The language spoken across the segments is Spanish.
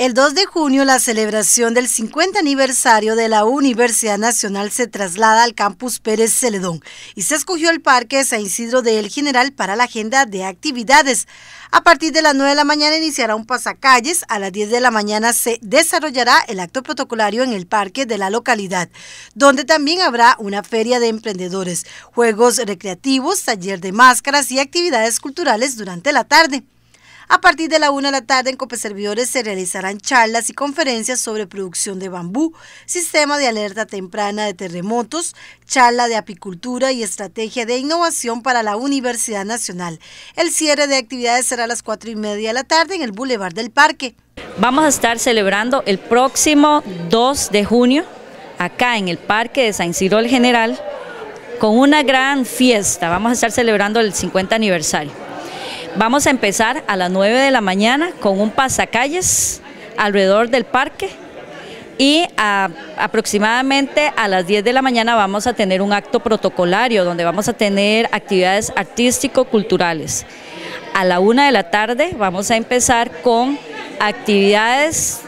El 2 de junio, la celebración del 50 aniversario de la Universidad Nacional se traslada al campus Pérez Celedón y se escogió el Parque San Isidro de El General para la agenda de actividades. A partir de las 9 de la mañana iniciará un pasacalles, a las 10 de la mañana se desarrollará el acto protocolario en el parque de la localidad, donde también habrá una feria de emprendedores, juegos recreativos, taller de máscaras y actividades culturales durante la tarde. A partir de la 1 de la tarde en Copeservidores se realizarán charlas y conferencias sobre producción de bambú, sistema de alerta temprana de terremotos, charla de apicultura y estrategia de innovación para la Universidad Nacional. El cierre de actividades será a las 4 y media de la tarde en el Boulevard del Parque. Vamos a estar celebrando el próximo 2 de junio acá en el Parque de San Ciro el General con una gran fiesta. Vamos a estar celebrando el 50 aniversario. Vamos a empezar a las 9 de la mañana con un pasacalles alrededor del parque y aproximadamente a las 10 de la mañana vamos a tener un acto protocolario donde vamos a tener actividades artístico-culturales. A la 1 de la tarde vamos a empezar con actividades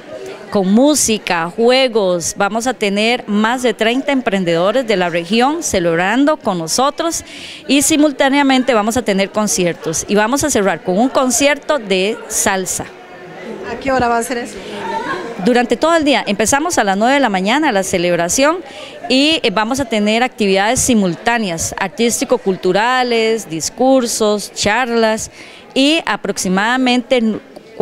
con música, juegos. Vamos a tener más de 30 emprendedores de la región celebrando con nosotros y simultáneamente vamos a tener conciertos. Y vamos a cerrar con un concierto de salsa. ¿A qué hora va a ser eso? Durante todo el día, empezamos a las 9 de la mañana la celebración y eh, vamos a tener actividades simultáneas, artístico-culturales, discursos, charlas y aproximadamente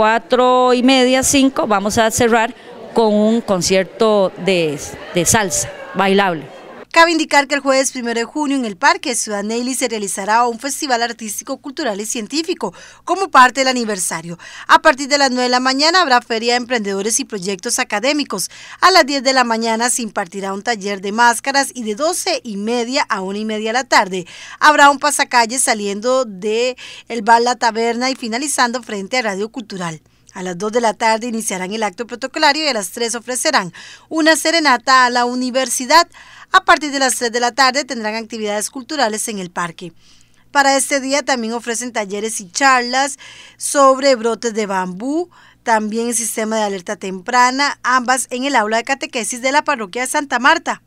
cuatro y media, cinco, vamos a cerrar con un concierto de, de salsa, bailable. Cabe indicar que el jueves 1 de junio en el Parque Ciudad Neily se realizará un festival artístico, cultural y científico como parte del aniversario. A partir de las 9 de la mañana habrá feria de emprendedores y proyectos académicos. A las 10 de la mañana se impartirá un taller de máscaras y de 12 y media a 1 y media de la tarde. Habrá un pasacalle saliendo de el Bar La Taberna y finalizando frente a Radio Cultural. A las 2 de la tarde iniciarán el acto protocolario y a las 3 ofrecerán una serenata a la universidad. A partir de las 3 de la tarde tendrán actividades culturales en el parque. Para este día también ofrecen talleres y charlas sobre brotes de bambú, también el sistema de alerta temprana, ambas en el aula de catequesis de la parroquia de Santa Marta.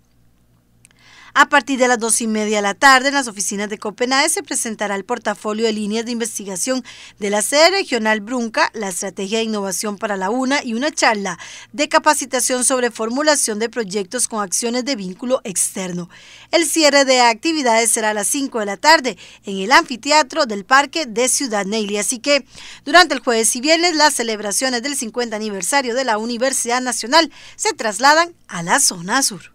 A partir de las dos y media de la tarde, en las oficinas de Copenhague se presentará el portafolio de líneas de investigación de la sede regional Brunca, la estrategia de innovación para la UNA y una charla de capacitación sobre formulación de proyectos con acciones de vínculo externo. El cierre de actividades será a las 5 de la tarde en el anfiteatro del Parque de Ciudad Neyli. Así que durante el jueves y viernes las celebraciones del 50 aniversario de la Universidad Nacional se trasladan a la zona sur.